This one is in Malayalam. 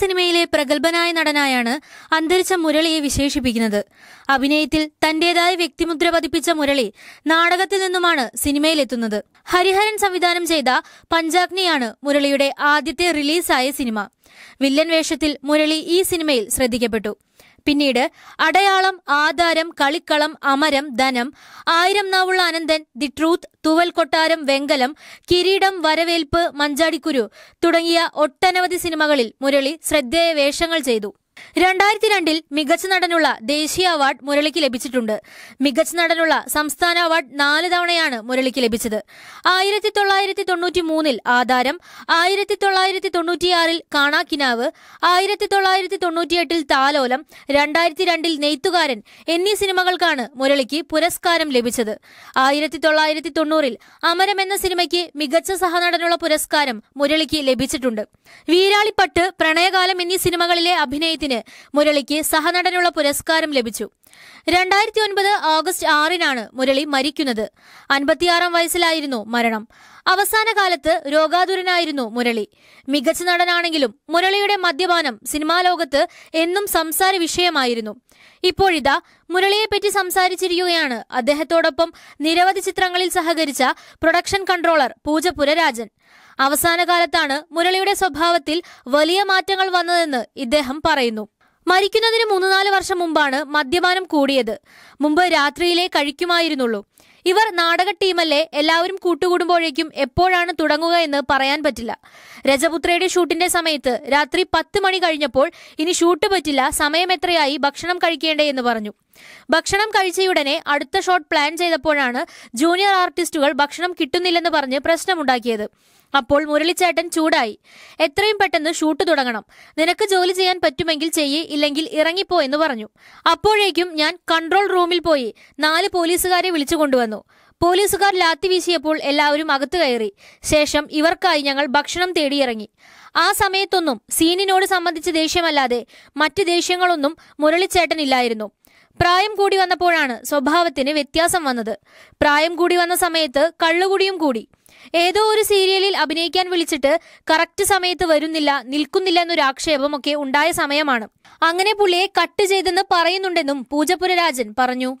സിനിമയിലെ പ്രഗത്ഭനായ നടനായാണ് അന്തരിച്ച മുരളിയെ വിശേഷിപ്പിക്കുന്നത് അഭിനയത്തിൽ തന്റേതായ വ്യക്തിമുദ്ര പതിപ്പിച്ച മുരളി നാടകത്തിൽ നിന്നുമാണ് സിനിമയിലെത്തുന്നത് ഹരിഹരൻ സംവിധാനം ചെയ്ത പഞ്ചാഗ്നിയാണ് മുരളിയുടെ ആദ്യത്തെ റിലീസായ സിനിമ വില്ലൻ വേഷത്തിൽ മുരളി ഈ സിനിമയിൽ ശ്രദ്ധിക്കപ്പെട്ടു പിന്നീട് അടയാളം ആധാരം കളിക്കളം അമരം ധനം ആയിരം നാവുള്ള അനന്തൻ ദി ട്രൂത്ത് തൂവൽ കൊട്ടാരം വെങ്കലം കിരീടം വരവേൽപ്പ് മഞ്ചാടിക്കുരു തുടങ്ങിയ ഒട്ടനവധി സിനിമകളിൽ മുരളി ശ്രദ്ധേയ വേഷങ്ങൾ ചെയ്തു രണ്ടായിരത്തി രണ്ടിൽ മികച്ച നടനുള്ള ദേശീയ അവാർഡ് മുരളിക്ക് ലഭിച്ചിട്ടുണ്ട് മികച്ച നടനുള്ള സംസ്ഥാന അവാർഡ് നാല് തവണയാണ് മുരളിക്ക് ലഭിച്ചത് ആയിരത്തി തൊള്ളായിരത്തി തൊണ്ണൂറ്റി മൂന്നിൽ ആധാരം ആയിരത്തി തൊള്ളായിരത്തി തൊണ്ണൂറ്റിയാറിൽ കാണാക്കിനാവ് ആയിരത്തി തൊള്ളായിരത്തി തൊണ്ണൂറ്റിയെട്ടിൽ താലോലം രണ്ടായിരത്തി രണ്ടിൽ നെയ്ത്തുകാരൻ എന്നീ സിനിമകൾക്കാണ് മുരളിക്ക് പുരസ്കാരം ലഭിച്ചത് ആയിരത്തി തൊള്ളായിരത്തി തൊണ്ണൂറിൽ അമരം എന്ന സിനിമയ്ക്ക് മികച്ച സഹനടനുള്ള പുരസ്കാരം മുരളിക്ക് ലഭിച്ചിട്ടുണ്ട് വീരാളിപ്പട്ട് പ്രണയകാലം എന്നീ സിനിമകളിലെ അഭിനയത്തിൽ അഭിനയത്തിന് മുരളിക്ക് സഹനടനുള്ള പുരസ്കാരം ലഭിച്ചു രണ്ടായിരത്തി ഒൻപത് ഓഗസ്റ്റ് ആറിനാണ് മുരളി മരിക്കുന്നത് അൻപത്തിയാറാം വയസ്സിലായിരുന്നു മരണം അവസാന കാലത്ത് രോഗാതുരനായിരുന്നു മുരളി മികച്ച നടനാണെങ്കിലും മുരളിയുടെ മദ്യപാനം സിനിമാ ലോകത്ത് എന്നും സംസാര വിഷയമായിരുന്നു ഇപ്പോഴിതാ മുരളിയെപ്പറ്റി സംസാരിച്ചിരിക്കുകയാണ് അദ്ദേഹത്തോടൊപ്പം നിരവധി ചിത്രങ്ങളിൽ സഹകരിച്ച പ്രൊഡക്ഷൻ കൺട്രോളർ പൂജ പുരരാജൻ അവസാന കാലത്താണ് മുരളിയുടെ സ്വഭാവത്തിൽ വലിയ മാറ്റങ്ങൾ വന്നതെന്ന് ഇദ്ദേഹം പറയുന്നു മരിക്കുന്നതിന് മൂന്ന് നാല് വർഷം മുമ്പാണ് മദ്യപാനം കൂടിയത് മുമ്പ് രാത്രിയിലെ കഴിക്കുമായിരുന്നുള്ളൂ ഇവർ നാടക ടീമല്ലേ എല്ലാവരും കൂട്ടുകൂടുമ്പോഴേക്കും എപ്പോഴാണ് തുടങ്ങുക എന്ന് പറയാൻ പറ്റില്ല രജപുത്രയുടെ ഷൂട്ടിന്റെ സമയത്ത് രാത്രി പത്ത് മണി കഴിഞ്ഞപ്പോൾ ഇനി ഷൂട്ട് പറ്റില്ല സമയം എത്രയായി ഭക്ഷണം കഴിക്കേണ്ടേ എന്ന് പറഞ്ഞു ഭക്ഷണം കഴിച്ചയുടനെ അടുത്ത ഷോട്ട് പ്ലാൻ ചെയ്തപ്പോഴാണ് ജൂനിയർ ആർട്ടിസ്റ്റുകൾ ഭക്ഷണം കിട്ടുന്നില്ലെന്ന് പറഞ്ഞ് പ്രശ്നമുണ്ടാക്കിയത് അപ്പോൾ മുരളിച്ചേട്ടൻ ചൂടായി എത്രയും പെട്ടെന്ന് ഷൂട്ട് തുടങ്ങണം നിനക്ക് ജോലി ചെയ്യാൻ പറ്റുമെങ്കിൽ ചെയ്യേ ഇല്ലെങ്കിൽ ഇറങ്ങിപ്പോ എന്ന് പറഞ്ഞു അപ്പോഴേക്കും ഞാൻ കൺട്രോൾ റൂമിൽ പോയി നാല് പോലീസുകാരെ വിളിച്ചു കൊണ്ടുവന്നു പോലീസുകാർ ലാത്തി വീശിയപ്പോൾ എല്ലാവരും അകത്തു കയറി ശേഷം ഇവർക്കായി ഞങ്ങൾ ഭക്ഷണം തേടിയിറങ്ങി ആ സമയത്തൊന്നും സീനിനോട് സംബന്ധിച്ച് ദേഷ്യമല്ലാതെ മറ്റ് ദേഷ്യങ്ങളൊന്നും മുരളിച്ചേട്ടനില്ലായിരുന്നു പ്രായം കൂടി വന്നപ്പോഴാണ് സ്വഭാവത്തിന് വ്യത്യാസം വന്നത് പ്രായം കൂടി വന്ന സമയത്ത് കള്ളുകുടിയും കൂടി ഏതോ ഒരു സീരിയലിൽ അഭിനയിക്കാൻ വിളിച്ചിട്ട് കറക്റ്റ് സമയത്ത് വരുന്നില്ല നിൽക്കുന്നില്ല എന്നൊരു ആക്ഷേപമൊക്കെ ഉണ്ടായ സമയമാണ് അങ്ങനെ പുള്ളിയെ കട്ട് ചെയ്തെന്ന് പറയുന്നുണ്ടെന്നും പൂജപുരരാജൻ പറഞ്ഞു